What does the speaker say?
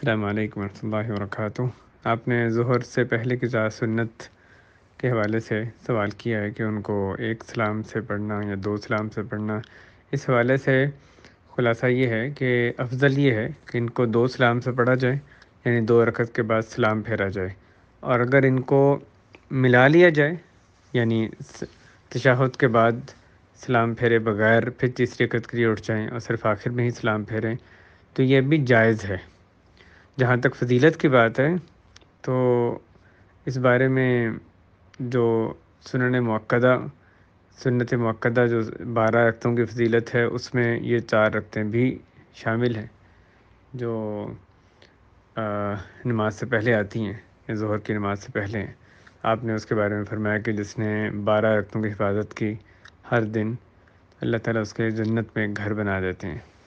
السلام علیکم ورحمۃ اللہ وبرکاتہ آپ نے ظہر سے پہلے کی جا سنت کے حوالے سے سوال کیا ہے کہ ان کو ایک سلام سے پڑھنا یا دو سلام سے پڑھنا اس حوالے سے خلاصہ یہ ہے کہ افضل یہ ہے کہ ان کو دو سلام سے پڑھا جائے یعنی دو رکعت کے بعد سلام پھیرا جائے اور اگر ان کو ملا لیا جائے یعنی تشاہد کے بعد سلام پھیرے بغیر پھر تیسری رکعت کے لیے اٹھ جائیں اور صرف آخر میں ہی سلام پھیریں تو یہ بھی جائز ہے جہاں تک فضیلت کی بات ہے تو اس بارے میں جو سنن موقعہ سنت موقعہ جو بارہ رقطوں کی فضیلت ہے اس میں یہ چار رقطیں بھی شامل ہیں جو نماز سے پہلے آتی ہیں یا ظہر کی نماز سے پہلے ہیں آپ نے اس کے بارے میں فرمایا کہ جس نے بارہ رقطوں کی حفاظت کی ہر دن اللہ تعالیٰ اس کے جنت میں گھر بنا دیتے ہیں